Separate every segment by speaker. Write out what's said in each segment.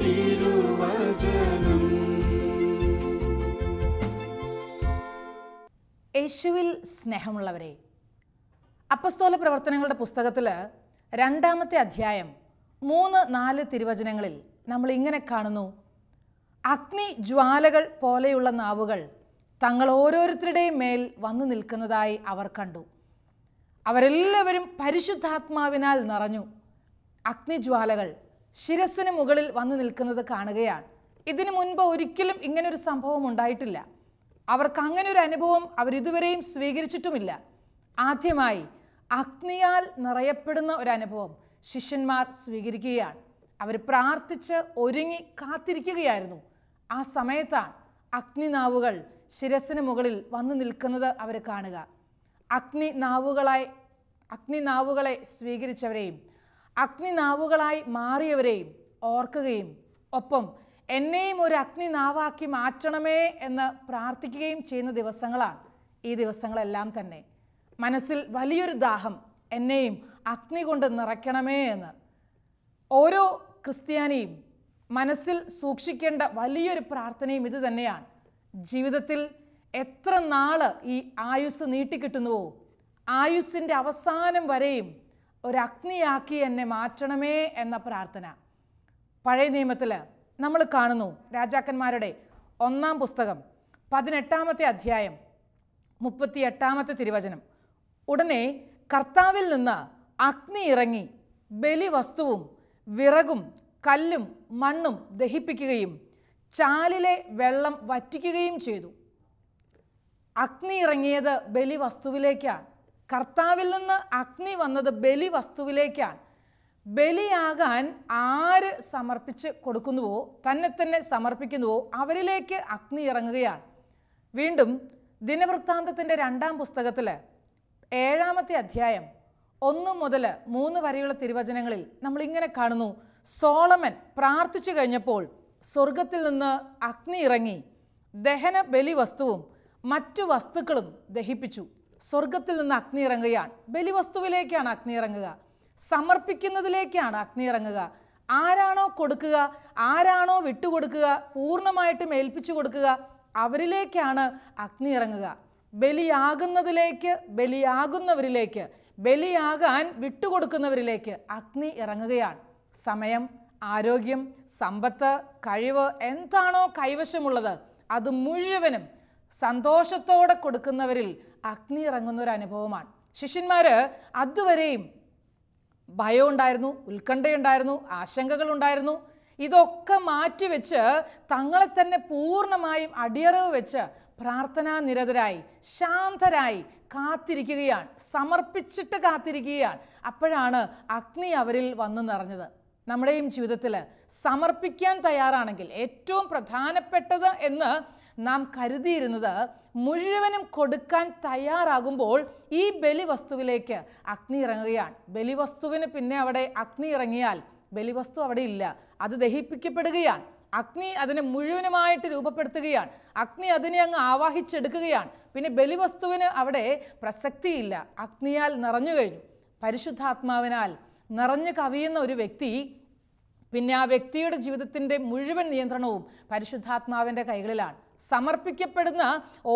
Speaker 1: തിരുവചനം യേശുവിൽ സ്നേഹമുള്ളവരെ അപ്പസ്തോല പ്രവർത്തനങ്ങളുടെ പുസ്തകത്തിൽ രണ്ടാമത്തെ അധ്യായം മൂന്ന് നാല് തിരുവചനങ്ങളിൽ നമ്മൾ ഇങ്ങനെ കാണുന്നു അഗ്നി ജ്വാലകൾ പോലെയുള്ള നാവുകൾ തങ്ങൾ ഓരോരുത്തരുടെയും മേൽ വന്നു നിൽക്കുന്നതായി അവർ കണ്ടു അവരെല്ലാവരും പരിശുദ്ധാത്മാവിനാൽ നിറഞ്ഞു അഗ്നിജ്വാലകൾ ശിരസിന് മുകളിൽ വന്നു നിൽക്കുന്നത് കാണുകയാണ് ഇതിനു മുൻപ് ഒരിക്കലും ഇങ്ങനൊരു സംഭവം ഉണ്ടായിട്ടില്ല അവർക്ക് അങ്ങനെ ഒരു അനുഭവം അവരിതുവരെയും സ്വീകരിച്ചിട്ടുമില്ല ആദ്യമായി അഗ്നിയാൽ നിറയപ്പെടുന്ന ഒരു അനുഭവം ശിഷ്യന്മാർ സ്വീകരിക്കുകയാണ് അവർ പ്രാർത്ഥിച്ച് ഒരുങ്ങി കാത്തിരിക്കുകയായിരുന്നു ആ സമയത്താണ് അഗ്നിനാവുകൾ ശിരസിന് മുകളിൽ വന്നു നിൽക്കുന്നത് അവർ കാണുക അഗ്നിനാവുകളായി അഗ്നിനാവുകളെ സ്വീകരിച്ചവരെയും അഗ്നിനാവുകളായി മാറിയവരെയും ഓർക്കുകയും ഒപ്പം എന്നെയും ഒരു അഗ്നിനാവാക്കി മാറ്റണമേ എന്ന് പ്രാർത്ഥിക്കുകയും ചെയ്യുന്ന ദിവസങ്ങളാണ് ഈ ദിവസങ്ങളെല്ലാം തന്നെ മനസ്സിൽ വലിയൊരു ദാഹം എന്നെയും അഗ്നി കൊണ്ട് നിറയ്ക്കണമേ എന്ന് ഓരോ ക്രിസ്ത്യാനിയും മനസ്സിൽ സൂക്ഷിക്കേണ്ട വലിയൊരു പ്രാർത്ഥനയും ഇത് തന്നെയാണ് ജീവിതത്തിൽ എത്ര നാൾ ഈ ആയുസ് നീട്ടിക്കിട്ടുന്നുവോ ആയുസിൻ്റെ അവസാനം വരെയും ഒരഗ്നിയാക്കി എന്നെ മാറ്റണമേ എന്ന പ്രാർത്ഥന പഴയ നിയമത്തിൽ നമ്മൾ കാണുന്നു രാജാക്കന്മാരുടെ ഒന്നാം പുസ്തകം പതിനെട്ടാമത്തെ അധ്യായം മുപ്പത്തി എട്ടാമത്തെ തിരുവചനം ഉടനെ കർത്താവിൽ നിന്ന് അഗ്നി ഇറങ്ങി ബലി വസ്തുവും വിറകും കല്ലും മണ്ണും ദഹിപ്പിക്കുകയും ചാലിലെ വെള്ളം വറ്റിക്കുകയും ചെയ്തു അഗ്നി ഇറങ്ങിയത് ബലി വസ്തുവിലേക്കാണ് കർത്താവിൽ നിന്ന് അഗ്നി വന്നത് ബലി വസ്തുവിലേക്കാണ് ബലിയാകാൻ ആര് സമർപ്പിച്ച് കൊടുക്കുന്നുവോ തന്നെ തന്നെ സമർപ്പിക്കുന്നുവോ അവരിലേക്ക് അഗ്നി ഇറങ്ങുകയാണ് വീണ്ടും ദിനവൃത്താന്തത്തിൻ്റെ രണ്ടാം പുസ്തകത്തിൽ ഏഴാമത്തെ അധ്യായം ഒന്ന് മുതൽ മൂന്ന് വരെയുള്ള തിരുവചനങ്ങളിൽ നമ്മളിങ്ങനെ കാണുന്നു സോളമൻ പ്രാർത്ഥിച്ചു കഴിഞ്ഞപ്പോൾ സ്വർഗത്തിൽ നിന്ന് അഗ്നി ഇറങ്ങി ദഹന ബലി വസ്തുവും മറ്റു വസ്തുക്കളും ദഹിപ്പിച്ചു സ്വർഗത്തിൽ നിന്ന് അഗ്നി ഇറങ്ങുകയാണ് ബലിവസ്തുവിലേക്കാണ് അഗ്നി ഇറങ്ങുക സമർപ്പിക്കുന്നതിലേക്കാണ് അഗ്നി ഇറങ്ങുക ആരാണോ കൊടുക്കുക ആരാണോ വിട്ടുകൊടുക്കുക പൂർണ്ണമായിട്ടും ഏൽപ്പിച്ചു കൊടുക്കുക അവരിലേക്കാണ് അഗ്നി ഇറങ്ങുക ബലിയാകുന്നതിലേക്ക് ബലിയാകുന്നവരിലേക്ക് ബലിയാകാൻ വിട്ടുകൊടുക്കുന്നവരിലേക്ക് അഗ്നി ഇറങ്ങുകയാണ് സമയം ആരോഗ്യം സമ്പത്ത് കഴിവ് എന്താണോ കൈവശമുള്ളത് അത് മുഴുവനും സന്തോഷത്തോടെ കൊടുക്കുന്നവരിൽ അഗ്നി ഇറങ്ങുന്ന ഒരു അനുഭവമാണ് ശിഷ്യന്മാർ അതുവരെയും ഭയം ഉണ്ടായിരുന്നു ഉത്കണ്ഠയുണ്ടായിരുന്നു ആശങ്കകളുണ്ടായിരുന്നു ഇതൊക്കെ മാറ്റിവെച്ച് തങ്ങളെ തന്നെ പൂർണ്ണമായും അടിയറവ് വെച്ച് പ്രാർത്ഥനാ നിരതരായി ശാന്തരായി കാത്തിരിക്കുകയാണ് സമർപ്പിച്ചിട്ട് കാത്തിരിക്കുകയാണ് അപ്പോഴാണ് അഗ്നി അവരിൽ വന്നു നിറഞ്ഞത് നമ്മുടെയും ജീവിതത്തിൽ സമർപ്പിക്കാൻ തയ്യാറാണെങ്കിൽ ഏറ്റവും പ്രധാനപ്പെട്ടത് എന്ന് നാം കരുതിയിരുന്നത് മുഴുവനും കൊടുക്കാൻ തയ്യാറാകുമ്പോൾ ഈ ബലിവസ്തുവിലേക്ക് അഗ്നി ഇറങ്ങുകയാണ് ബലിവസ്തുവിന് പിന്നെ അവിടെ അഗ്നി ഇറങ്ങിയാൽ ബലിവസ്തു അവിടെ ഇല്ല അത് ദഹിപ്പിക്കപ്പെടുകയാണ് അഗ്നി അതിനെ മുഴുവനുമായിട്ട് രൂപപ്പെടുത്തുകയാണ് അഗ്നി അതിനെ അങ്ങ് ആവാഹിച്ചെടുക്കുകയാണ് പിന്നെ ബലിവസ്തുവിന് അവിടെ പ്രസക്തിയില്ല അഗ്നിയാൽ നിറഞ്ഞു കഴിഞ്ഞു പരിശുദ്ധാത്മാവിനാൽ നിറഞ്ഞു കവിയുന്ന ഒരു വ്യക്തി പിന്നെ ആ വ്യക്തിയുടെ ജീവിതത്തിൻ്റെ മുഴുവൻ നിയന്ത്രണവും പരിശുദ്ധാത്മാവിൻ്റെ കൈകളിലാണ് സമർപ്പിക്കപ്പെടുന്ന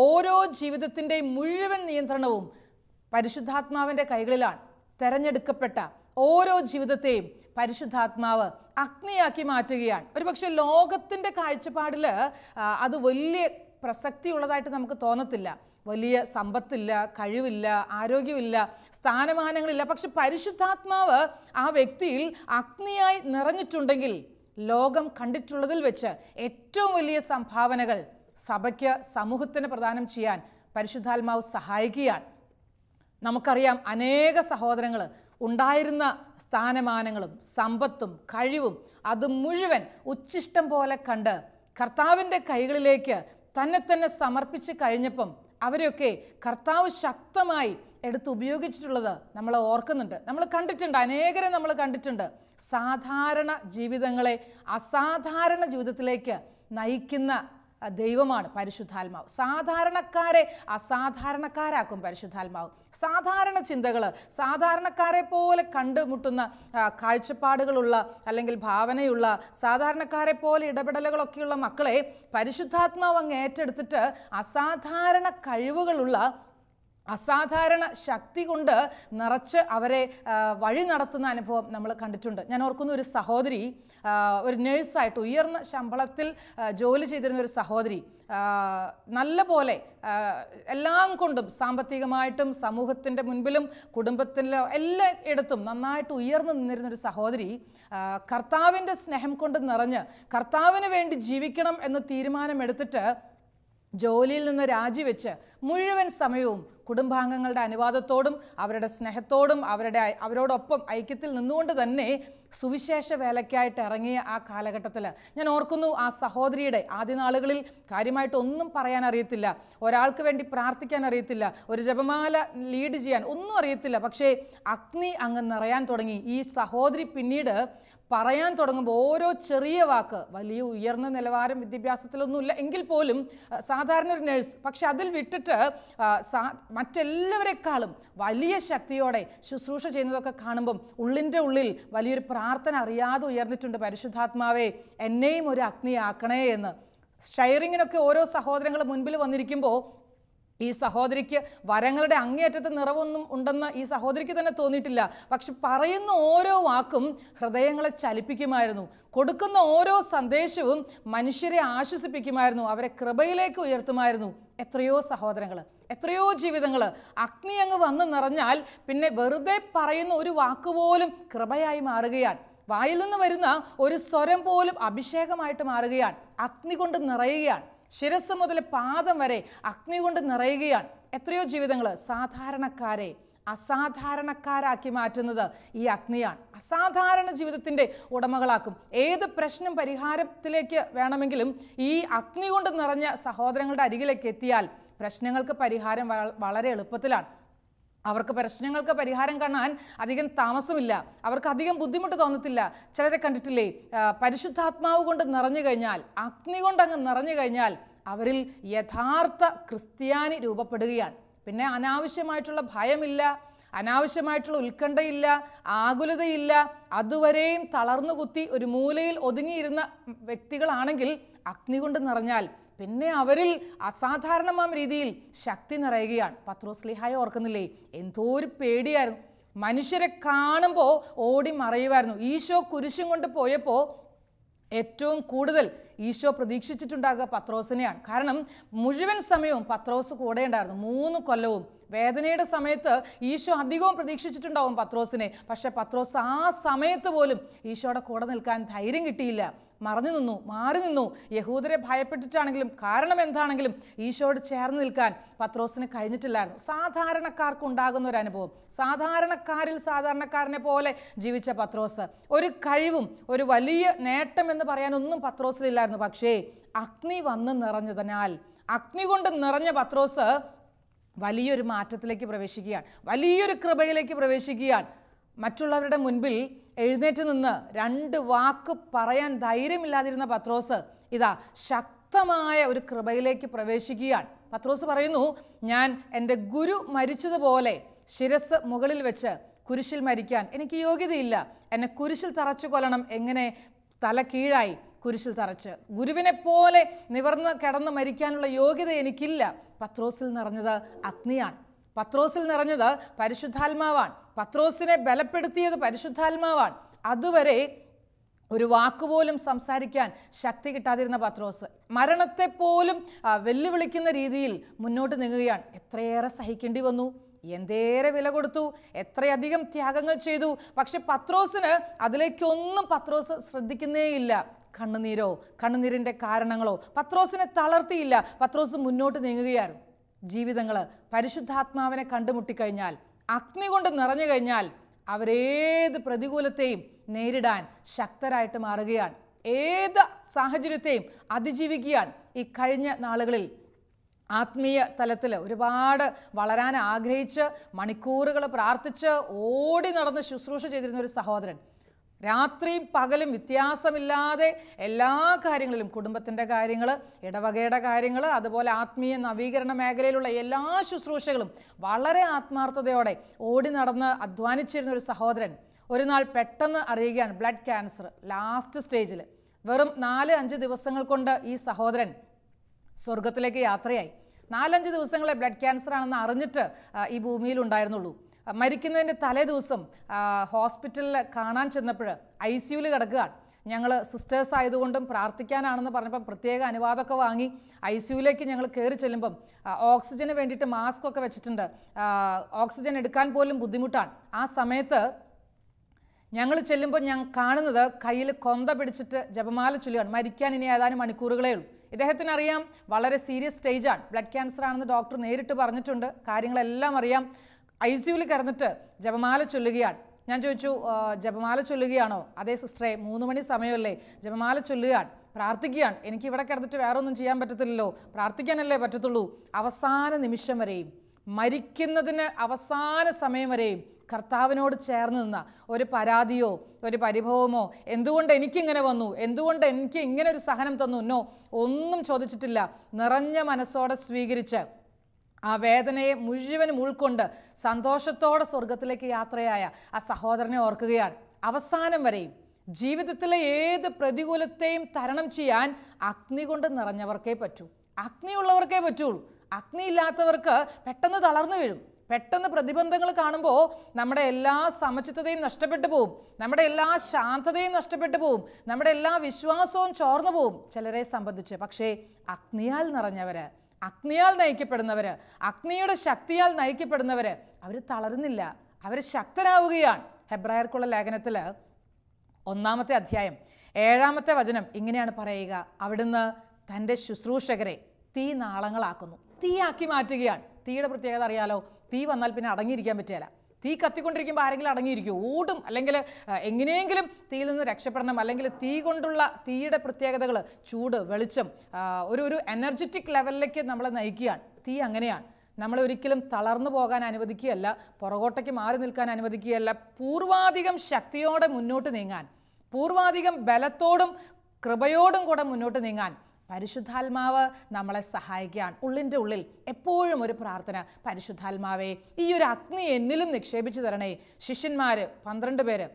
Speaker 1: ഓരോ ജീവിതത്തിൻ്റെ മുഴുവൻ നിയന്ത്രണവും പരിശുദ്ധാത്മാവിൻ്റെ കൈകളിലാണ് തെരഞ്ഞെടുക്കപ്പെട്ട ഓരോ ജീവിതത്തെയും പരിശുദ്ധാത്മാവ് അഗ്നിയാക്കി മാറ്റുകയാണ് ഒരുപക്ഷെ ലോകത്തിൻ്റെ കാഴ്ചപ്പാടിൽ അത് വലിയ പ്രസക്തിയുള്ളതായിട്ട് നമുക്ക് തോന്നത്തില്ല വലിയ സമ്പത്തില്ല കഴിവില്ല ആരോഗ്യമില്ല സ്ഥാനമാനങ്ങളില്ല പക്ഷെ പരിശുദ്ധാത്മാവ് ആ വ്യക്തിയിൽ അഗ്നിയായി നിറഞ്ഞിട്ടുണ്ടെങ്കിൽ ലോകം കണ്ടിട്ടുള്ളതിൽ വെച്ച് ഏറ്റവും വലിയ സംഭാവനകൾ സഭയ്ക്ക് സമൂഹത്തിന് പ്രദാനം ചെയ്യാൻ പരിശുദ്ധാത്മാവ് സഹായിക്കുകയാണ് നമുക്കറിയാം അനേക സഹോദരങ്ങൾ ഉണ്ടായിരുന്ന സ്ഥാനമാനങ്ങളും സമ്പത്തും കഴിവും അത് മുഴുവൻ ഉച്ഛിഷ്ടം പോലെ കണ്ട് കർത്താവിൻ്റെ കൈകളിലേക്ക് തന്നെ തന്നെ സമർപ്പിച്ച് കഴിഞ്ഞപ്പം അവരെയൊക്കെ കർത്താവ് ശക്തമായി എടുത്ത് ഉപയോഗിച്ചിട്ടുള്ളത് നമ്മൾ ഓർക്കുന്നുണ്ട് നമ്മൾ കണ്ടിട്ടുണ്ട് അനേകരെ നമ്മൾ കണ്ടിട്ടുണ്ട് സാധാരണ ജീവിതങ്ങളെ അസാധാരണ ജീവിതത്തിലേക്ക് നയിക്കുന്ന ദൈവമാണ് പരിശുദ്ധാത്മാവ് സാധാരണക്കാരെ അസാധാരണക്കാരാക്കും പരിശുദ്ധാത്മാവ് സാധാരണ ചിന്തകൾ സാധാരണക്കാരെ പോലെ കണ്ടുമുട്ടുന്ന കാഴ്ചപ്പാടുകളുള്ള അല്ലെങ്കിൽ ഭാവനയുള്ള സാധാരണക്കാരെ പോലെ ഇടപെടലുകളൊക്കെയുള്ള മക്കളെ പരിശുദ്ധാത്മാവ് അങ്ങ് ഏറ്റെടുത്തിട്ട് അസാധാരണ കഴിവുകളുള്ള അസാധാരണ ശക്തി കൊണ്ട് നിറച്ച് അവരെ വഴി നടത്തുന്ന അനുഭവം നമ്മൾ കണ്ടിട്ടുണ്ട് ഞാൻ ഓർക്കുന്ന ഒരു സഹോദരി ഒരു നേഴ്സായിട്ട് ഉയർന്ന ശമ്പളത്തിൽ ജോലി ചെയ്തിരുന്ന ഒരു സഹോദരി നല്ല പോലെ എല്ലാം കൊണ്ടും സാമ്പത്തികമായിട്ടും സമൂഹത്തിൻ്റെ മുൻപിലും കുടുംബത്തിലോ ഇടത്തും നന്നായിട്ട് ഉയർന്നു നിന്നിരുന്ന ഒരു സഹോദരി കർത്താവിൻ്റെ സ്നേഹം കൊണ്ട് നിറഞ്ഞ് കർത്താവിന് വേണ്ടി ജീവിക്കണം എന്ന് തീരുമാനമെടുത്തിട്ട് ജോലിയിൽ നിന്ന് രാജിവെച്ച് മുഴുവൻ സമയവും കുടുംബാംഗങ്ങളുടെ അനുവാദത്തോടും അവരുടെ സ്നേഹത്തോടും അവരുടെ അവരോടൊപ്പം ഐക്യത്തിൽ നിന്നുകൊണ്ട് തന്നെ സുവിശേഷ വേലയ്ക്കായിട്ട് ഇറങ്ങിയ ആ കാലഘട്ടത്തിൽ ഞാൻ ഓർക്കുന്നു ആ സഹോദരിയുടെ ആദ്യ നാളുകളിൽ കാര്യമായിട്ട് ഒന്നും പറയാൻ അറിയത്തില്ല ഒരാൾക്ക് വേണ്ടി പ്രാർത്ഥിക്കാൻ അറിയത്തില്ല ഒരു ജപമാല ലീഡ് ചെയ്യാൻ ഒന്നും അറിയത്തില്ല പക്ഷേ അഗ്നി അങ്ങ് നിറയാൻ തുടങ്ങി ഈ സഹോദരി പിന്നീട് പറയാൻ തുടങ്ങുമ്പോൾ ഓരോ ചെറിയ വാക്ക് വലിയ ഉയർന്ന നിലവാരം വിദ്യാഭ്യാസത്തിലൊന്നുമില്ല എങ്കിൽ പോലും സാധാരണ ഒരു നേഴ്സ് പക്ഷെ അതിൽ വിട്ടിട്ട് മറ്റെല്ലാവരെക്കാളും വലിയ ശക്തിയോടെ ശുശ്രൂഷ ചെയ്യുന്നതൊക്കെ കാണുമ്പം ഉള്ളിൻ്റെ ഉള്ളിൽ വലിയൊരു പ്രാർത്ഥന അറിയാതെ ഉയർന്നിട്ടുണ്ട് പരിശുദ്ധാത്മാവേ എന്നെയും ഒരു അഗ്നിയാക്കണേ എന്ന് ഷെയറിങ്ങിനൊക്കെ ഓരോ സഹോദരങ്ങൾ മുൻപിൽ വന്നിരിക്കുമ്പോൾ ഈ സഹോദരിക്ക് വരങ്ങളുടെ അങ്ങേയറ്റത്തെ നിറവൊന്നും ഉണ്ടെന്ന് ഈ സഹോദരിക്ക് തന്നെ തോന്നിയിട്ടില്ല പക്ഷെ പറയുന്ന ഓരോ വാക്കും ഹൃദയങ്ങളെ ചലിപ്പിക്കുമായിരുന്നു കൊടുക്കുന്ന ഓരോ സന്ദേശവും മനുഷ്യരെ ആശ്വസിപ്പിക്കുമായിരുന്നു അവരെ കൃപയിലേക്ക് ഉയർത്തുമായിരുന്നു എത്രയോ സഹോദരങ്ങൾ എത്രയോ ജീവിതങ്ങൾ അഗ്നി അങ്ങ് വന്ന് നിറഞ്ഞാൽ പിന്നെ വെറുതെ പറയുന്ന ഒരു വാക്കുപോലും കൃപയായി മാറുകയാണ് വായിൽ നിന്ന് വരുന്ന ഒരു സ്വരം പോലും അഭിഷേകമായിട്ട് മാറുകയാണ് അഗ്നി കൊണ്ട് നിറയുകയാണ് ശിരസ് മുതൽ പാദം വരെ അഗ്നി കൊണ്ട് നിറയുകയാണ് എത്രയോ ജീവിതങ്ങൾ സാധാരണക്കാരെ അസാധാരണക്കാരാക്കി മാറ്റുന്നത് ഈ അഗ്നിയാണ് അസാധാരണ ജീവിതത്തിൻ്റെ ഉടമകളാക്കും ഏത് പ്രശ്നം പരിഹാരത്തിലേക്ക് വേണമെങ്കിലും ഈ അഗ്നി കൊണ്ട് നിറഞ്ഞ സഹോദരങ്ങളുടെ അരികിലേക്ക് എത്തിയാൽ പ്രശ്നങ്ങൾക്ക് പരിഹാരം വളരെ എളുപ്പത്തിലാണ് അവർക്ക് പ്രശ്നങ്ങൾക്ക് പരിഹാരം കാണാൻ അധികം താമസമില്ല അവർക്ക് അധികം ബുദ്ധിമുട്ട് തോന്നത്തില്ല ചിലരെ കണ്ടിട്ടില്ലേ പരിശുദ്ധാത്മാവ് കൊണ്ട് നിറഞ്ഞു കഴിഞ്ഞാൽ അഗ്നി കൊണ്ട് അങ്ങ് നിറഞ്ഞു കഴിഞ്ഞാൽ അവരിൽ യഥാർത്ഥ ക്രിസ്ത്യാനി രൂപപ്പെടുകയാണ് പിന്നെ അനാവശ്യമായിട്ടുള്ള ഭയമില്ല അനാവശ്യമായിട്ടുള്ള ഉത്കണ്ഠയില്ല ആകുലതയില്ല അതുവരെയും തളർന്നു കുത്തി ഒരു മൂലയിൽ ഒതുങ്ങിയിരുന്ന വ്യക്തികളാണെങ്കിൽ അഗ്നി കൊണ്ട് നിറഞ്ഞാൽ പിന്നെ അവരിൽ അസാധാരണമാം രീതിയിൽ ശക്തി നിറയുകയാണ് പത്രോസ് ലിഹായ ഓർക്കുന്നില്ലേ എന്തോ ഒരു പേടിയായിരുന്നു മനുഷ്യരെ കാണുമ്പോൾ ഓടി മറയുമായിരുന്നു ഈശോ കുരിശും കൊണ്ട് പോയപ്പോൾ ഏറ്റവും കൂടുതൽ ഈശോ പ്രതീക്ഷിച്ചിട്ടുണ്ടാകുക പത്രോസിനെയാണ് കാരണം മുഴുവൻ സമയവും പത്രോസ് കൂടെ ഉണ്ടായിരുന്നു മൂന്ന് കൊല്ലവും വേദനയുടെ സമയത്ത് ഈശോ അധികവും പ്രതീക്ഷിച്ചിട്ടുണ്ടാവും പത്രോസിനെ പക്ഷേ പത്രോസ് ആ സമയത്ത് പോലും ഈശോയുടെ കൂടെ നിൽക്കാൻ ധൈര്യം കിട്ടിയില്ല മറഞ്ഞു നിന്നു മാറി നിന്നു യഹൂദരെ ഭയപ്പെട്ടിട്ടാണെങ്കിലും കാരണം എന്താണെങ്കിലും ഈശോയോട് ചേർന്ന് നിൽക്കാൻ പത്രോസിന് കഴിഞ്ഞിട്ടില്ലായിരുന്നു ഉണ്ടാകുന്ന ഒരു അനുഭവം സാധാരണക്കാരിൽ സാധാരണക്കാരനെ പോലെ ജീവിച്ച പത്രോസ് ഒരു കഴിവും ഒരു വലിയ നേട്ടം എന്ന് പറയാനൊന്നും പത്രോസിലില്ല ഉണ്ടായിരുന്നു പക്ഷേ അഗ്നി വന്ന് നിറഞ്ഞതിനാൽ അഗ്നി കൊണ്ട് നിറഞ്ഞ പത്രോസ് വലിയൊരു മാറ്റത്തിലേക്ക് പ്രവേശിക്കുകയാണ് വലിയൊരു കൃപയിലേക്ക് പ്രവേശിക്കുകയാണ് മറ്റുള്ളവരുടെ മുൻപിൽ എഴുന്നേറ്റ് നിന്ന് രണ്ട് വാക്ക് പറയാൻ ധൈര്യമില്ലാതിരുന്ന പത്രോസ് ഇതാ ശക്തമായ ഒരു കൃപയിലേക്ക് പ്രവേശിക്കുകയാണ് പത്രോസ് പറയുന്നു ഞാൻ എൻ്റെ ഗുരു മരിച്ചതുപോലെ ശിരസ് മുകളിൽ വെച്ച് കുരിശിൽ മരിക്കാൻ എനിക്ക് യോഗ്യതയില്ല എന്നെ കുരിശിൽ തറച്ചു കൊല്ലണം എങ്ങനെ തല കീഴായി കുരിശിൽ തറച്ച് ഗുരുവിനെ പോലെ നിവർന്ന് കിടന്ന് മരിക്കാനുള്ള യോഗ്യത എനിക്കില്ല പത്രോസിൽ നിറഞ്ഞത് അഗ്നിയാണ് പത്രോസിൽ നിറഞ്ഞത് പരിശുദ്ധാത്മാവാണ് പത്രോസിനെ ബലപ്പെടുത്തിയത് പരിശുദ്ധാത്മാവാണ് അതുവരെ ഒരു വാക്കുപോലും സംസാരിക്കാൻ ശക്തി കിട്ടാതിരുന്ന പത്രോസ് മരണത്തെപ്പോലും വെല്ലുവിളിക്കുന്ന രീതിയിൽ മുന്നോട്ട് നീങ്ങുകയാണ് എത്രയേറെ സഹിക്കേണ്ടി വന്നു എന്തേറെ വില കൊടുത്തു എത്രയധികം ത്യാഗങ്ങൾ ചെയ്തു പക്ഷെ പത്രോസിന് അതിലേക്കൊന്നും പത്രോസ് ശ്രദ്ധിക്കുന്നേയില്ല കണ്ണുനീരോ കണ്ണുനീരിൻ്റെ കാരണങ്ങളോ പത്രോസിനെ തളർത്തിയില്ല പത്രോസ് മുന്നോട്ട് നീങ്ങുകയായിരുന്നു ജീവിതങ്ങൾ പരിശുദ്ധാത്മാവിനെ കണ്ടുമുട്ടിക്കഴിഞ്ഞാൽ അഗ്നി കൊണ്ട് നിറഞ്ഞു കഴിഞ്ഞാൽ അവരേത് പ്രതികൂലത്തെയും നേരിടാൻ ശക്തരായിട്ട് മാറുകയാണ് ഏത് സാഹചര്യത്തെയും അതിജീവിക്കുകയാണ് ഈ കഴിഞ്ഞ നാളുകളിൽ ആത്മീയ തലത്തിൽ ഒരുപാട് വളരാൻ ആഗ്രഹിച്ച് മണിക്കൂറുകൾ പ്രാർത്ഥിച്ച് ഓടി നടന്ന് ശുശ്രൂഷ ചെയ്തിരുന്ന ഒരു സഹോദരൻ രാത്രിയും പകലും വ്യത്യാസമില്ലാതെ എല്ലാ കാര്യങ്ങളിലും കുടുംബത്തിൻ്റെ കാര്യങ്ങൾ ഇടവകയുടെ കാര്യങ്ങൾ അതുപോലെ ആത്മീയ നവീകരണ മേഖലയിലുള്ള എല്ലാ ശുശ്രൂഷകളും വളരെ ആത്മാർത്ഥതയോടെ ഓടി നടന്ന് അധ്വാനിച്ചിരുന്ന ഒരു സഹോദരൻ ഒരു നാൾ പെട്ടെന്ന് അറിയുകയാണ് ബ്ലഡ് ക്യാൻസർ ലാസ്റ്റ് സ്റ്റേജിൽ വെറും നാല് അഞ്ച് ദിവസങ്ങൾ കൊണ്ട് ഈ സഹോദരൻ സ്വർഗത്തിലേക്ക് യാത്രയായി നാലഞ്ച് ദിവസങ്ങളെ ബ്ലഡ് ക്യാൻസർ ആണെന്ന് അറിഞ്ഞിട്ട് ഈ ഭൂമിയിൽ ഉണ്ടായിരുന്നുള്ളൂ മരിക്കുന്നതിൻ്റെ തലേ ദിവസം ഹോസ്പിറ്റലിൽ കാണാൻ ചെന്നപ്പോൾ ഐ സിയുയിൽ കിടക്കുകയാണ് ഞങ്ങൾ സിസ്റ്റേഴ്സ് ആയതുകൊണ്ടും പ്രാർത്ഥിക്കാനാണെന്ന് പറഞ്ഞപ്പം പ്രത്യേക അനുവാദമൊക്കെ വാങ്ങി ഐ സിയുയിലേക്ക് ഞങ്ങൾ കയറി ചെല്ലുമ്പം ഓക്സിജന് വേണ്ടിയിട്ട് മാസ്ക് ഒക്കെ വെച്ചിട്ടുണ്ട് ഓക്സിജൻ എടുക്കാൻ പോലും ബുദ്ധിമുട്ടാണ് ആ സമയത്ത് ഞങ്ങൾ ചെല്ലുമ്പോൾ ഞാൻ കാണുന്നത് കയ്യിൽ കൊന്ത പിടിച്ചിട്ട് ജപമാല ചൊല്ലുകയാണ് മരിക്കാൻ ഇനി ഏതാനും മണിക്കൂറുകളേ ഉള്ളൂ ഇദ്ദേഹത്തിന് അറിയാം വളരെ സീരിയസ് സ്റ്റേജാണ് ബ്ലഡ് ക്യാൻസർ ആണെന്ന് ഡോക്ടർ നേരിട്ട് പറഞ്ഞിട്ടുണ്ട് കാര്യങ്ങളെല്ലാം അറിയാം ഐ സിയുവിൽ കിടന്നിട്ട് ജപമാല ചൊല്ലുകയാണ് ഞാൻ ചോദിച്ചു ജപമാല ചൊല്ലുകയാണോ അതേ സിസ്റ്ററെ മൂന്ന് മണി സമയമല്ലേ ജപമാല ചൊല്ലുകയാണ് പ്രാർത്ഥിക്കുകയാണ് എനിക്ക് ഇവിടെ കിടന്നിട്ട് വേറെ ഒന്നും ചെയ്യാൻ പറ്റത്തില്ലല്ലോ പ്രാർത്ഥിക്കാനല്ലേ പറ്റത്തുള്ളൂ അവസാന നിമിഷം വരെയും മരിക്കുന്നതിന് അവസാന സമയം വരെയും കർത്താവിനോട് ചേർന്ന് നിന്ന ഒരു പരാതിയോ ഒരു പരിഭവമോ എന്തുകൊണ്ട് എനിക്കിങ്ങനെ വന്നു എന്തുകൊണ്ട് എനിക്ക് ഇങ്ങനെ ഒരു സഹനം തന്നു എന്നോ ഒന്നും ചോദിച്ചിട്ടില്ല നിറഞ്ഞ മനസ്സോടെ സ്വീകരിച്ച് ആ വേദനയെ മുഴുവനും ഉൾക്കൊണ്ട് സന്തോഷത്തോടെ സ്വർഗത്തിലേക്ക് യാത്രയായ ആ സഹോദരനെ ഓർക്കുകയാണ് അവസാനം വരെയും ജീവിതത്തിലെ ഏത് പ്രതികൂലത്തെയും തരണം ചെയ്യാൻ അഗ്നി കൊണ്ട് നിറഞ്ഞവർക്കേ പറ്റൂ അഗ്നിയുള്ളവർക്കേ പറ്റുള്ളൂ അഗ്നിയില്ലാത്തവർക്ക് പെട്ടെന്ന് തളർന്നു വീഴും പെട്ടെന്ന് പ്രതിബന്ധങ്ങൾ കാണുമ്പോൾ നമ്മുടെ എല്ലാ സമചിത്തതയും നഷ്ടപ്പെട്ടു പോവും നമ്മുടെ എല്ലാ ശാന്തതയും നഷ്ടപ്പെട്ടു പോവും നമ്മുടെ എല്ലാ വിശ്വാസവും ചോർന്നു പോവും ചിലരെ സംബന്ധിച്ച് പക്ഷേ അഗ്നിയാൽ നിറഞ്ഞവർ അഗ്നിയാൽ നയിക്കപ്പെടുന്നവർ അഗ്നിയുടെ ശക്തിയാൽ നയിക്കപ്പെടുന്നവർ അവർ തളരുന്നില്ല അവർ ശക്തരാവുകയാണ് ഹെബ്രായർക്കുള്ള ലേഖനത്തിൽ ഒന്നാമത്തെ അധ്യായം ഏഴാമത്തെ വചനം ഇങ്ങനെയാണ് പറയുക അവിടുന്ന് തൻ്റെ ശുശ്രൂഷകരെ നാളങ്ങളാക്കുന്നു തീയാക്കി മാറ്റുകയാണ് തീയുടെ പ്രത്യേകത അറിയാലോ തീ വന്നാൽ പിന്നെ അടങ്ങിയിരിക്കാൻ പറ്റിയല്ല തീ കത്തിക്കൊണ്ടിരിക്കുമ്പോൾ ആരെങ്കിലും അടങ്ങിയിരിക്കും ഓടും അല്ലെങ്കിൽ എങ്ങനെയെങ്കിലും തീയിൽ നിന്ന് രക്ഷപ്പെടണം അല്ലെങ്കിൽ തീ കൊണ്ടുള്ള തീയുടെ പ്രത്യേകതകൾ ചൂട് വെളിച്ചം ഒരു ഒരു എനർജറ്റിക് ലെവലിലേക്ക് നമ്മളെ നയിക്കുകയാണ് തീ അങ്ങനെയാണ് നമ്മളെ ഒരിക്കലും തളർന്നു പോകാൻ അനുവദിക്കുകയല്ല പുറകോട്ടേക്ക് മാറി നിൽക്കാൻ അനുവദിക്കുകയല്ല പൂർവാധികം ശക്തിയോടെ മുന്നോട്ട് നീങ്ങാൻ പൂർവാധികം ബലത്തോടും കൃപയോടും കൂടെ മുന്നോട്ട് നീങ്ങാൻ പരിശുദ്ധാത്മാവ് നമ്മളെ സഹായിക്കാൻ ഉള്ളിൻ്റെ ഉള്ളിൽ എപ്പോഴും ഒരു പ്രാർത്ഥന പരിശുദ്ധാത്മാവേ ഈ ഒരു അഗ്നി എന്നിലും നിക്ഷേപിച്ചു തരണേ ശിഷ്യന്മാർ പന്ത്രണ്ട് പേര്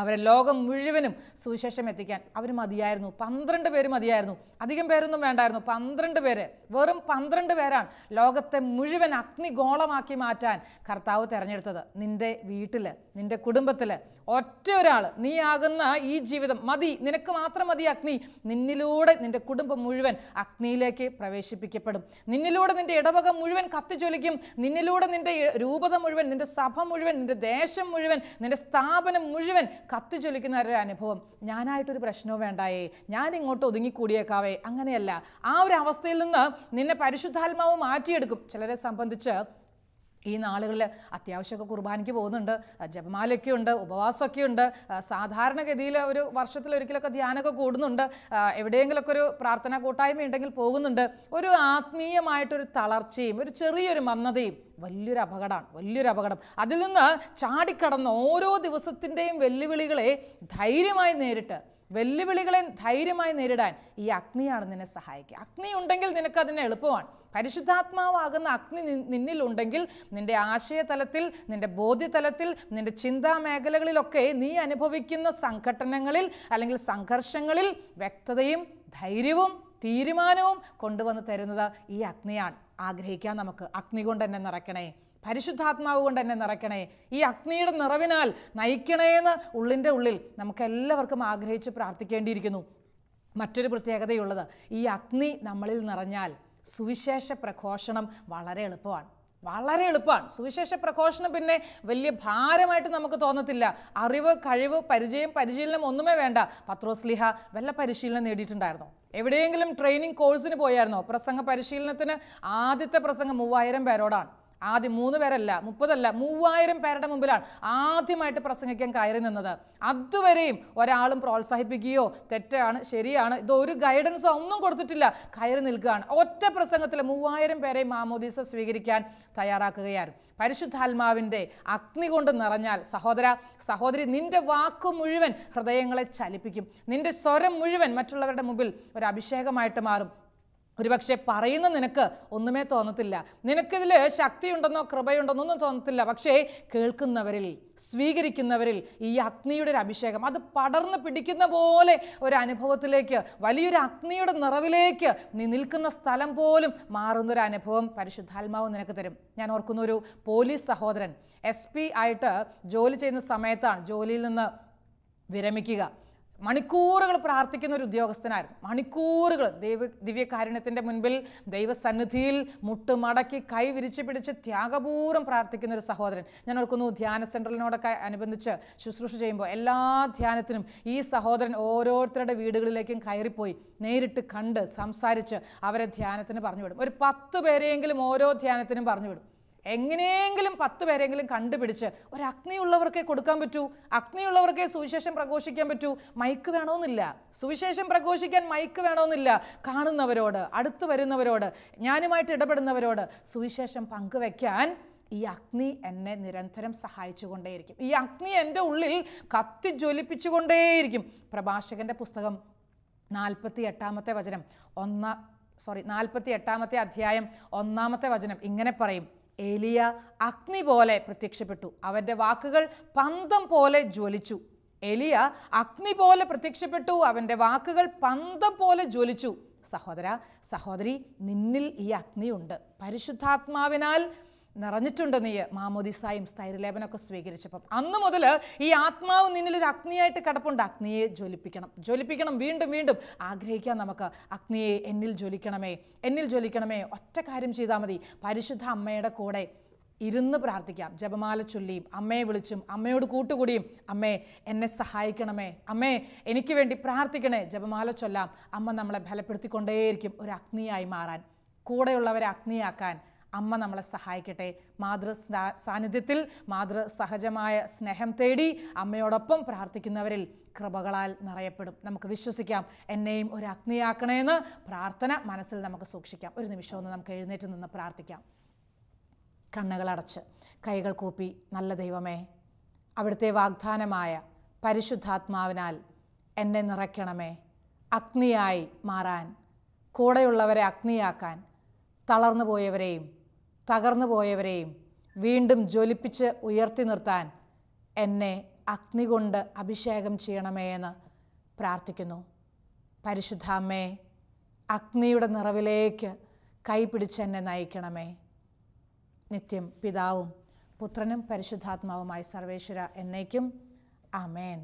Speaker 1: അവരെ ലോകം മുഴുവനും സുവിശേഷം എത്തിക്കാൻ അവർ മതിയായിരുന്നു പന്ത്രണ്ട് പേര് മതിയായിരുന്നു അധികം പേരൊന്നും വേണ്ടായിരുന്നു പന്ത്രണ്ട് പേര് വെറും പന്ത്രണ്ട് പേരാണ് ലോകത്തെ മുഴുവൻ അഗ്നിഗോളമാക്കി മാറ്റാൻ കർത്താവ് തിരഞ്ഞെടുത്തത് നിൻ്റെ വീട്ടിൽ നിൻ്റെ കുടുംബത്തിൽ ഒറ്റ ഒരാൾ നീ ആകുന്ന ഈ ജീവിതം മതി നിനക്ക് മാത്രം മതി അഗ്നി നിന്നിലൂടെ നിൻ്റെ കുടുംബം മുഴുവൻ അഗ്നിയിലേക്ക് പ്രവേശിപ്പിക്കപ്പെടും നിന്നിലൂടെ നിൻ്റെ ഇടവക മുഴുവൻ കത്തിച്ചൊലിക്കും നിന്നിലൂടെ നിൻ്റെ രൂപത മുഴുവൻ നിൻ്റെ സഭ മുഴുവൻ നിൻ്റെ ദേശം മുഴുവൻ നിൻ്റെ സ്ഥാപനം മുഴുവൻ കത്തി ജ്വലിക്കുന്ന ഒരു അനുഭവം ഞാനായിട്ടൊരു പ്രശ്നവും വേണ്ടായേ ഞാൻ ഇങ്ങോട്ട് ഒതുങ്ങിക്കൂടിയേക്കാവേ അങ്ങനെയല്ല ആ ഒരു അവസ്ഥയിൽ നിന്ന് നിന്നെ പരിശുദ്ധാത്മാവ് മാറ്റിയെടുക്കും ചിലരെ സംബന്ധിച്ച് ഈ നാളുകളിൽ അത്യാവശ്യമൊക്കെ കുർബാനയ്ക്ക് പോകുന്നുണ്ട് ജപമാലയൊക്കെ ഉണ്ട് ഉപവാസമൊക്കെ ഉണ്ട് സാധാരണഗതിയിൽ ഒരു വർഷത്തിൽ ഒരിക്കലൊക്കെ ധ്യാനമൊക്കെ കൂടുന്നുണ്ട് എവിടെയെങ്കിലൊക്കെ ഒരു പ്രാർത്ഥനാ കൂട്ടായ്മ ഉണ്ടെങ്കിൽ പോകുന്നുണ്ട് ഒരു ആത്മീയമായിട്ടൊരു തളർച്ചയും ഒരു ചെറിയൊരു മന്ദതയും വലിയൊരു അപകടമാണ് വലിയൊരു അപകടം അതിൽ നിന്ന് ചാടിക്കടന്ന് ഓരോ ദിവസത്തിൻ്റെയും വെല്ലുവിളികളെ ധൈര്യമായി നേരിട്ട് വെല്ലുവിളികളെ ധൈര്യമായി നേരിടാൻ ഈ അഗ്നിയാണ് നിന്നെ സഹായിക്കുക അഗ്നി ഉണ്ടെങ്കിൽ നിനക്ക് അതിനെ എളുപ്പമാണ് പരിശുദ്ധാത്മാവാകുന്ന അഗ്നി നിന്നിൽ ഉണ്ടെങ്കിൽ നിന്റെ ആശയതലത്തിൽ നിന്റെ ബോധ്യതലത്തിൽ നിന്റെ ചിന്താ മേഖലകളിലൊക്കെ നീ അനുഭവിക്കുന്ന സംഘട്ടനങ്ങളിൽ അല്ലെങ്കിൽ സംഘർഷങ്ങളിൽ വ്യക്തതയും ധൈര്യവും തീരുമാനവും കൊണ്ടുവന്ന് തരുന്നത് ഈ അഗ്നിയാണ് ആഗ്രഹിക്കാം നമുക്ക് അഗ്നി കൊണ്ട് തന്നെ നിറയ്ക്കണേ പരിശുദ്ധാത്മാവ് കൊണ്ട് എന്നെ നിറയ്ക്കണേ ഈ അഗ്നിയുടെ നിറവിനാൽ നയിക്കണേന്ന് ഉള്ളിൻ്റെ ഉള്ളിൽ നമുക്കെല്ലാവർക്കും ആഗ്രഹിച്ച് പ്രാർത്ഥിക്കേണ്ടിയിരിക്കുന്നു മറ്റൊരു പ്രത്യേകതയുള്ളത് ഈ അഗ്നി നമ്മളിൽ നിറഞ്ഞാൽ സുവിശേഷ പ്രഘോഷണം വളരെ എളുപ്പമാണ് വളരെ എളുപ്പമാണ് സുവിശേഷ പ്രഘോഷണം പിന്നെ വലിയ ഭാരമായിട്ട് നമുക്ക് തോന്നത്തില്ല അറിവ് കഴിവ് പരിചയം പരിശീലനം ഒന്നുമേ വേണ്ട പത്രോസ്ലിഹ വല്ല പരിശീലനം നേടിയിട്ടുണ്ടായിരുന്നോ എവിടെയെങ്കിലും ട്രെയിനിങ് കോഴ്സിന് പോയായിരുന്നോ പ്രസംഗ പരിശീലനത്തിന് ആദ്യത്തെ പ്രസംഗം മൂവായിരം പേരോടാണ് ആദ്യം മൂന്ന് പേരല്ല മുപ്പതല്ല മൂവായിരം പേരുടെ മുമ്പിലാണ് ആദ്യമായിട്ട് പ്രസംഗിക്കാൻ കയറി നിന്നത് അതുവരെയും ഒരാളും പ്രോത്സാഹിപ്പിക്കുകയോ തെറ്റാണ് ശരിയാണ് ഇത് ഒരു ഗൈഡൻസോ ഒന്നും കൊടുത്തിട്ടില്ല കയറി നിൽക്കുകയാണ് ഒറ്റ പ്രസംഗത്തിൽ മൂവായിരം പേരെയും മാമോദീസ സ്വീകരിക്കാൻ തയ്യാറാക്കുകയായിരുന്നു പരിശുദ്ധാത്മാവിൻ്റെ അഗ്നി കൊണ്ട് നിറഞ്ഞാൽ സഹോദര സഹോദരി നിന്റെ വാക്ക് മുഴുവൻ ഹൃദയങ്ങളെ ചലിപ്പിക്കും നിന്റെ സ്വരം മുഴുവൻ മറ്റുള്ളവരുടെ മുമ്പിൽ ഒരു അഭിഷേകമായിട്ട് മാറും ഒരുപക്ഷെ പറയുന്ന നിനക്ക് ഒന്നുമേ തോന്നത്തില്ല നിനക്കിതിൽ ശക്തിയുണ്ടെന്നോ കൃപയുണ്ടെന്നോ ഒന്നും തോന്നത്തില്ല പക്ഷേ കേൾക്കുന്നവരിൽ സ്വീകരിക്കുന്നവരിൽ ഈ അഗ്നിയുടെ ഒരു അഭിഷേകം അത് പടർന്ന് പിടിക്കുന്ന പോലെ ഒരു അനുഭവത്തിലേക്ക് വലിയൊരു അഗ്നിയുടെ നിറവിലേക്ക് നീ നിൽക്കുന്ന സ്ഥലം പോലും മാറുന്ന ഒരു അനുഭവം പരിശുദ്ധാത്മാവ് നിനക്ക് തരും ഞാൻ ഓർക്കുന്ന ഒരു പോലീസ് സഹോദരൻ എസ് ആയിട്ട് ജോലി ചെയ്യുന്ന സമയത്താണ് ജോലിയിൽ നിന്ന് വിരമിക്കുക മണിക്കൂറുകൾ പ്രാർത്ഥിക്കുന്ന ഒരു ഉദ്യോഗസ്ഥനായിരുന്നു മണിക്കൂറുകൾ ദൈവ ദിവ്യകാരുണ്യത്തിൻ്റെ മുൻപിൽ ദൈവസന്നിധിയിൽ മുട്ടുമടക്കി കൈ വിരിച്ചു പിടിച്ച് ത്യാഗപൂർവ്വം പ്രാർത്ഥിക്കുന്ന ഒരു സഹോദരൻ ഞാൻ ഓർക്കുന്നു ധ്യാന സെൻറ്ററിനോടൊക്കെ അനുബന്ധിച്ച് ശുശ്രൂഷ ചെയ്യുമ്പോൾ എല്ലാ ധ്യാനത്തിനും ഈ സഹോദരൻ ഓരോരുത്തരുടെ വീടുകളിലേക്കും കയറിപ്പോയി നേരിട്ട് കണ്ട് സംസാരിച്ച് അവരെ ധ്യാനത്തിന് പറഞ്ഞു ഒരു പത്ത് പേരെയെങ്കിലും ഓരോ ധ്യാനത്തിനും പറഞ്ഞു എങ്ങനെയെങ്കിലും പത്ത് പേരെങ്കിലും കണ്ടുപിടിച്ച് ഒരു അഗ്നിയുള്ളവർക്കേ കൊടുക്കാൻ പറ്റൂ അഗ്നിയുള്ളവർക്കേ സുവിശേഷം പ്രഘോഷിക്കാൻ പറ്റൂ മൈക്ക് വേണമെന്നില്ല സുവിശേഷം പ്രഘോഷിക്കാൻ മൈക്ക് വേണമെന്നില്ല കാണുന്നവരോട് അടുത്തു വരുന്നവരോട് ഞാനുമായിട്ട് ഇടപെടുന്നവരോട് സുവിശേഷം പങ്കുവെക്കാൻ ഈ അഗ്നി എന്നെ നിരന്തരം സഹായിച്ചുകൊണ്ടേയിരിക്കും ഈ അഗ്നി എൻ്റെ ഉള്ളിൽ കത്തി ജ്വലിപ്പിച്ചുകൊണ്ടേയിരിക്കും പ്രഭാഷകൻ്റെ പുസ്തകം നാൽപ്പത്തി എട്ടാമത്തെ വചനം ഒന്ന സോറി നാൽപ്പത്തി എട്ടാമത്തെ അധ്യായം ഒന്നാമത്തെ വചനം ഇങ്ങനെ പറയും ഏലിയ അഗ്നി പോലെ പ്രത്യക്ഷപ്പെട്ടു അവൻ്റെ വാക്കുകൾ പന്തം പോലെ ജ്വലിച്ചു എലിയ അഗ്നി പോലെ പ്രത്യക്ഷപ്പെട്ടു അവൻ്റെ വാക്കുകൾ പന്തം പോലെ ജ്വലിച്ചു സഹോദര സഹോദരി നിന്നിൽ ഈ അഗ്നിയുണ്ട് പരിശുദ്ധാത്മാവിനാൽ നിറഞ്ഞിട്ടുണ്ട് നീ മാമോദിസായും സ്ഥൈര്യലേപനമൊക്കെ സ്വീകരിച്ചപ്പം അന്ന് മുതൽ ഈ ആത്മാവ് നിന്നിലൊരു അഗ്നിയായിട്ട് കിടപ്പുണ്ട് അഗ്നിയെ ജ്വലിപ്പിക്കണം ജ്വലിപ്പിക്കണം വീണ്ടും വീണ്ടും ആഗ്രഹിക്കാം നമുക്ക് അഗ്നിയെ എന്നിൽ ജ്വലിക്കണമേ എന്നിൽ ജ്വലിക്കണമേ ഒറ്റ കാര്യം ചെയ്താൽ മതി പരിശുദ്ധ അമ്മയുടെ കൂടെ ഇരുന്ന് പ്രാർത്ഥിക്കാം ജപമാല ചൊല്ലിയും അമ്മയെ വിളിച്ചും അമ്മയോട് കൂട്ടുകൂടിയും അമ്മേ എന്നെ സഹായിക്കണമേ അമ്മേ എനിക്ക് വേണ്ടി പ്രാർത്ഥിക്കണേ ജപമാല ചൊല്ലാം അമ്മ നമ്മളെ ബലപ്പെടുത്തിക്കൊണ്ടേയിരിക്കും ഒരു അഗ്നിയായി മാറാൻ കൂടെയുള്ളവരെ അഗ്നിയാക്കാൻ അമ്മ നമ്മളെ സഹായിക്കട്ടെ മാതൃ സാന്നിധ്യത്തിൽ മാതൃ സഹജമായ സ്നേഹം തേടി അമ്മയോടൊപ്പം പ്രാർത്ഥിക്കുന്നവരിൽ കൃപകളാൽ നിറയപ്പെടും നമുക്ക് വിശ്വസിക്കാം എന്നെയും ഒരു അഗ്നിയാക്കണേന്ന് പ്രാർത്ഥന മനസ്സിൽ നമുക്ക് സൂക്ഷിക്കാം ഒരു നിമിഷം ഒന്ന് നമുക്ക് എഴുന്നേറ്റ് നിന്ന് പ്രാർത്ഥിക്കാം കണ്ണുകളടച്ച് കൈകൾ കൂപ്പി നല്ല ദൈവമേ അവിടുത്തെ വാഗ്ദാനമായ പരിശുദ്ധാത്മാവിനാൽ എന്നെ നിറയ്ക്കണമേ അഗ്നിയായി മാറാൻ കൂടെയുള്ളവരെ അഗ്നിയാക്കാൻ തളർന്നു പോയവരെയും തകർന്നു പോയവരെയും വീണ്ടും ജ്വലിപ്പിച്ച് ഉയർത്തി നിർത്താൻ എന്നെ അഗ്നി കൊണ്ട് അഭിഷേകം ചെയ്യണമേ എന്ന് പ്രാർത്ഥിക്കുന്നു പരിശുദ്ധാമ്മേ അഗ്നിയുടെ നിറവിലേക്ക് കൈപിടിച്ച് എന്നെ നയിക്കണമേ നിത്യം പിതാവും പുത്രനും പരിശുദ്ധാത്മാവുമായി സർവേശ്വര എന്നേക്കും അമേൻ